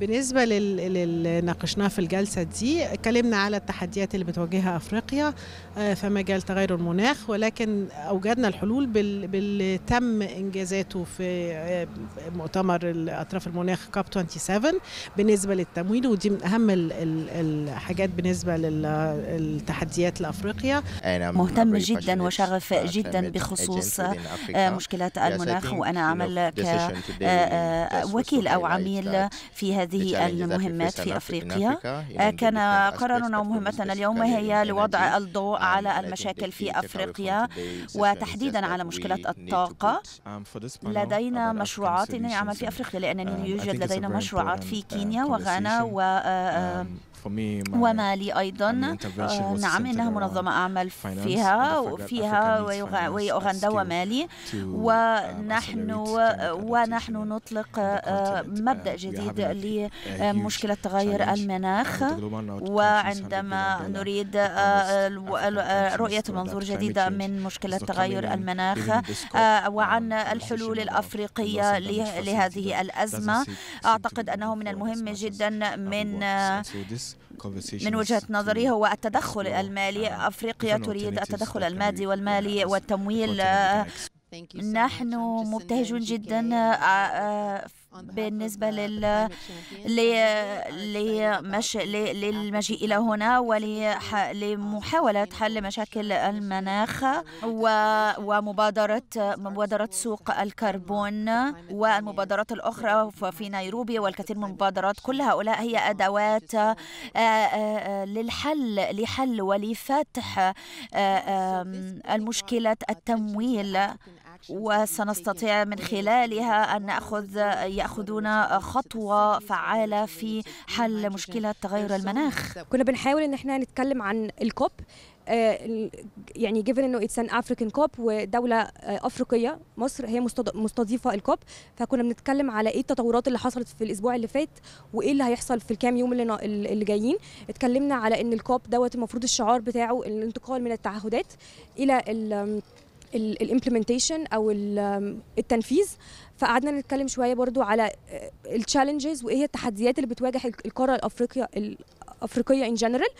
بالنسبة للي ناقشناه في الجلسة دي اتكلمنا على التحديات اللي بتواجهها أفريقيا آه، في مجال تغير المناخ ولكن أوجدنا الحلول باللي تم إنجازاته في آه، مؤتمر أطراف المناخ كاب 27 بالنسبة للتمويل ودي من أهم الحاجات بالنسبة للتحديات لأفريقيا مهتم جدا وشغف جدا بخصوص آه، مشكلات المناخ وأنا أعمل كوكيل أو عميل في هذه هذه المهمات في أفريقيا آه، كان قرارنا ومهمتنا اليوم هي لوضع الضوء على المشاكل في أفريقيا وتحديدا على مشكلة الطاقة um, لدينا مشروعات لنعمل في um, أفريقيا لأنني um, يوجد لدينا مشروعات في uh, كينيا وغانا و آه، آه، آه، نعم، ومالي أيضا نعم إنها منظمة أعمل فيها وفيها وأوغندا ومالي ونحن ونحن نطلق آه، مبدأ جديد لمشكلة آه، تغير المناخ وعندما نريد رؤية منظور جديده من مشكلة تغير المناخ وعن uh, الحلول الأفريقية لهذه الأزمة أعتقد أنه من المهم جدا من من وجهة نظري هو التدخل المالي uh, أفريقيا تريد التدخل المادي والمالي والتمويل نحن مبتهجون جدا آه، آه، بالنسبة لل لمش... للمجيء إلى هنا ولمحاولة حل مشاكل المناخ و... ومبادرة مبادرة سوق الكربون والمبادرات الأخرى في نيروبي والكثير من المبادرات كل هؤلاء هي أدوات آه، آه، آه، للحل لحل ولفتح مشكلة التمويل وسنستطيع من خلالها أن نأخذ يأخذون خطوة فعالة في حل مشكلة تغير المناخ كنا بنحاول ان احنا نتكلم عن الكوب آه، يعني جيفن انه اتس ان افريكان كوب ودوله آه، افريقيه مصر هي مستضيفه الكوب فكنا بنتكلم على ايه التطورات اللي حصلت في الاسبوع اللي فات وايه اللي هيحصل في الكام يوم اللي, اللي جايين اتكلمنا على ان الكوب دوت المفروض الشعار بتاعه الانتقال من التعهدات الى الامبلمنتيشن او التنفيذ فقعدنا نتكلم شويه برضو على آه التشالنجز وايه هي التحديات اللي بتواجه القاره الافريقيه الافريقيه ان جنرال